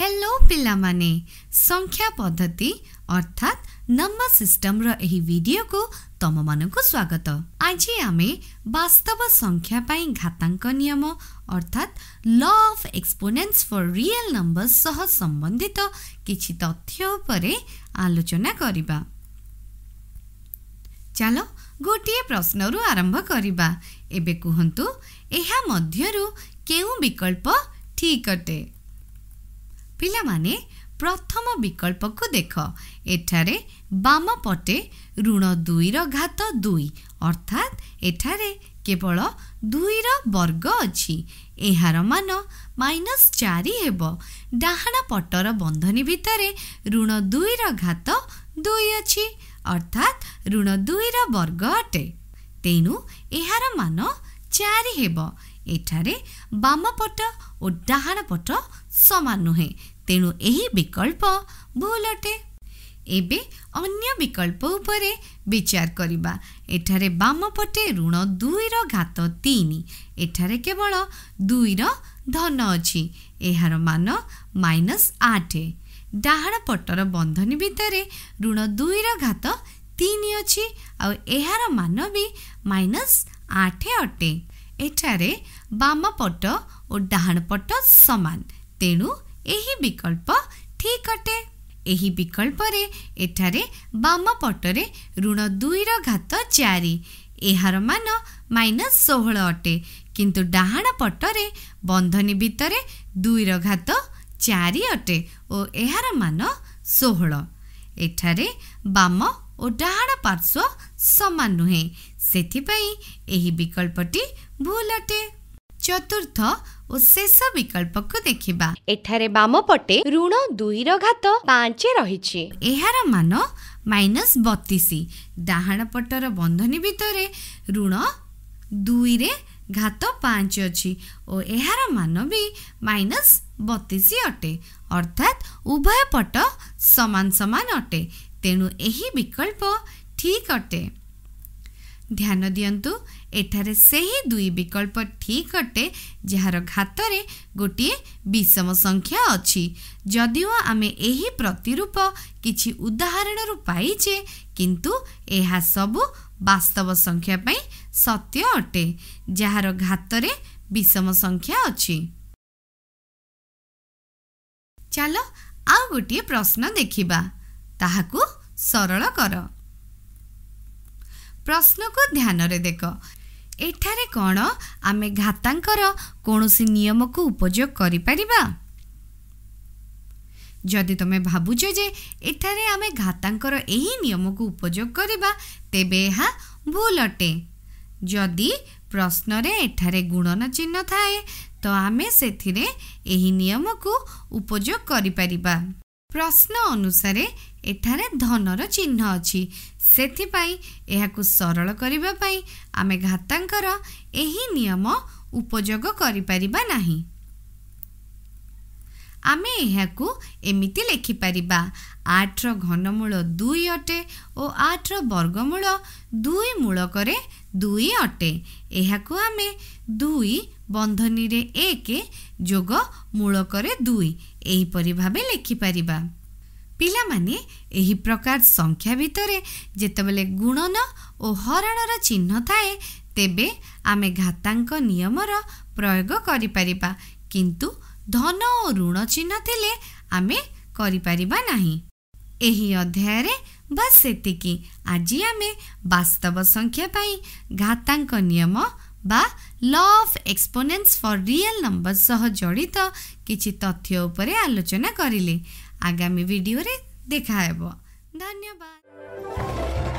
hello पिने संख्या पद्धति अर्थात नम्बर सिस्टम र यही भिडियो तम म स्वागत आज हामी वास्तव संख्या संख्याप घाताको नियम अर्थात law of exponents for real number सह सम्बन्धित केही तथ्य परे आलोचना गरिबा चल गोट प्रश्नहरु आरम्भ गरिबा एबे एहतु यहाँ केउ विकल्प ठीक अटे ପିଲାମାନେ ପ୍ରଥମ ବିକଳ୍ପକୁ ଦେଖ ଏଠାରେ ବାମ ପଟେ ଋଣ ଦୁଇର ଘାତ ଦୁଇ ଅର୍ଥାତ୍ ଏଠାରେ କେବଳ ଦୁଇର ବର୍ଗ ଅଛି ଏହାର ମାନ ମାଇନସ୍ ଚାରି ହେବ ଡାହାଣ ପଟର ବନ୍ଧନୀ ଭିତରେ ଋଣ ଦୁଇର ଘାତ ଦୁଇ ଅଛି ଅର୍ଥାତ୍ ଋଣ ଦୁଇର ବର୍ଗ ଅଟେ ତେଣୁ ଏହାର ମାନ ଚାରି ହେବ ଏଠାରେ ବାମପଟ ଓ ଡାହାଣ ପଟ ସମାନ ନୁହେଁ ତେଣୁ ଏହି ବିକଳ୍ପ ଭୁଲ ଅଟେ ଏବେ ଅନ୍ୟ ବିକଳ୍ପ ଉପରେ ବିଚାର କରିବା ଏଠାରେ ବାମପଟେ ଋଣ ଦୁଇର ଘାତ ତିନି ଏଠାରେ କେବଳ ଦୁଇର ଧନ ଅଛି ଏହାର ମାନ ମାଇନସ୍ ଆଠ ଡାହାଣ ପଟର ବନ୍ଧନୀ ଭିତରେ ଋଣ ଦୁଇର ଘାତ ତିନି ଅଛି ଆଉ ଏହାର ମାନ ବି ମାଇନସ୍ ଆଠ ଅଟେ ଏଠାରେ ବାମ ପଟ ଓ ଡାହାଣ ପଟ ସମାନ ତେଣୁ ଏହି ବିକଳ୍ପ ଠିକ୍ ଅଟେ ଏହି ବିକଳ୍ପରେ ଏଠାରେ ବାମ ପଟରେ ଋଣ ଦୁଇର ଘାତ ଚାରି ଏହାର ମାନ ମାଇନସ୍ ଷୋହଳ ଅଟେ କିନ୍ତୁ ଡାହାଣ ପଟରେ ବନ୍ଧନୀ ଭିତରେ ଦୁଇର ଘାତ ଚାରି ଅଟେ ଓ ଏହାର ମାନ ଷୋହଳ ଏଠାରେ ବାମ ଓ ଡାହାଣ ପାର୍ଶ୍ୱ ସମାନ ନୁହେଁ ସେଥିପାଇଁ ଏହି ବିକଳ୍ପଟି ଭୁଲ ଅଟେ ଚତୁର୍ଥ ଓ ଶେଷ ବିକଳ୍ପକୁ ଦେଖିବା ଏଠାରେ ବାମ ପଟେ ଋଣ ଦୁଇର ଘାତ ପାଞ୍ଚ ରହିଛି ଏହାର ମାନ ମାଇନସ୍ ବତିଶ ଡାହାଣ ପଟର ବନ୍ଧନୀ ଭିତରେ ଋଣ ଦୁଇରେ ଘାତ ପାଞ୍ଚ ଅଛି ଓ ଏହାର ମାନ ବି ମାଇନସ୍ ବତିଶ ଅଟେ ଅର୍ଥାତ୍ ଉଭୟ ପଟ ସମାନ ସମାନ ଅଟେ ତେଣୁ ଏହି ବିକଳ୍ପ ଠିକ୍ ଅଟେ ଧ୍ୟାନ ଦିଅନ୍ତୁ ଏଠାରେ ସେହି ଦୁଇ ବିକଳ୍ପ ଠିକ୍ ଅଟେ ଯାହାର ଘାତରେ ଗୋଟିଏ ବିଷମ ସଂଖ୍ୟା ଅଛି ଯଦିଓ ଆମେ ଏହି ପ୍ରତିରୂପ କିଛି ଉଦାହରଣରୁ ପାଇଛେ କିନ୍ତୁ ଏହା ସବୁ ବାସ୍ତବ ସଂଖ୍ୟା ପାଇଁ ସତ୍ୟ ଅଟେ ଯାହାର ଘାତରେ ବିଷମ ସଂଖ୍ୟା ଅଛି ଚାଲ ଆଉ ଗୋଟିଏ ପ୍ରଶ୍ନ ଦେଖିବା ତାହାକୁ ସରଳ କର ପ୍ରଶ୍ନକୁ ଧ୍ୟାନରେ ଦେଖ ଏଠାରେ କ'ଣ ଆମେ ଘାତାଙ୍କର କୌଣସି ନିୟମକୁ ଉପଯୋଗ କରିପାରିବା ଯଦି ତୁମେ ଭାବୁଛ ଯେ ଏଠାରେ ଆମେ ଘାତାଙ୍କର ଏହି ନିୟମକୁ ଉପଯୋଗ କରିବା ତେବେ ଏହା ଭୁଲ ଅଟେ ଯଦି ପ୍ରଶ୍ନରେ ଏଠାରେ ଗୁଣନ ଚିହ୍ନ ଥାଏ ତ ଆମେ ସେଥିରେ ଏହି ନିୟମକୁ ଉପଯୋଗ କରିପାରିବା ପ୍ରଶ୍ନ ଅନୁସାରେ ଏଠାରେ ଧନର ଚିହ୍ନ ଅଛି ସେଥିପାଇଁ ଏହାକୁ ସରଳ କରିବା ପାଇଁ ଆମେ ଘାତାଙ୍କର ଏହି ନିୟମ ଉପଯୋଗ କରିପାରିବା ନାହିଁ ଆମେ ଏହାକୁ ଏମିତି ଲେଖିପାରିବା ଆଠର ଘନମୂଳ ଦୁଇ ଅଟେ ଓ ଆଠର ବର୍ଗମୂଳ ଦୁଇ ମୂଳକରେ ଦୁଇ ଅଟେ ଏହାକୁ ଆମେ ଦୁଇ ବନ୍ଧନୀରେ ଏକ ଯୋଗ ମୂଳକରେ ଦୁଇ ଏହିପରି ଭାବେ ଲେଖିପାରିବା ପିଲାମାନେ ଏହି ପ୍ରକାର ସଂଖ୍ୟା ଭିତରେ ଯେତେବେଳେ ଗୁଣନ ଓ ହରଣର ଚିହ୍ନ ଥାଏ ତେବେ ଆମେ ଘାତାଙ୍କ ନିୟମର ପ୍ରୟୋଗ କରିପାରିବା କିନ୍ତୁ ଧନ ଓ ଋଣ ଚିହ୍ନ ଥିଲେ ଆମେ କରିପାରିବା ନାହିଁ ଏହି ଅଧ୍ୟାୟରେ ବାସ୍ ସେତିକି ଆଜି ଆମେ ବାସ୍ତବ ସଂଖ୍ୟା ପାଇଁ ଘାତାଙ୍କ ନିୟମ ବା law of exponents for real number ସହ ଜଡ଼ିତ କିଛି ତଥ୍ୟ ଉପରେ ଆଲୋଚନା କରିଲେ ଆଗାମୀ ଭିଡ଼ିଓରେ ଦେଖାହେବ ଧନ୍ୟବାଦ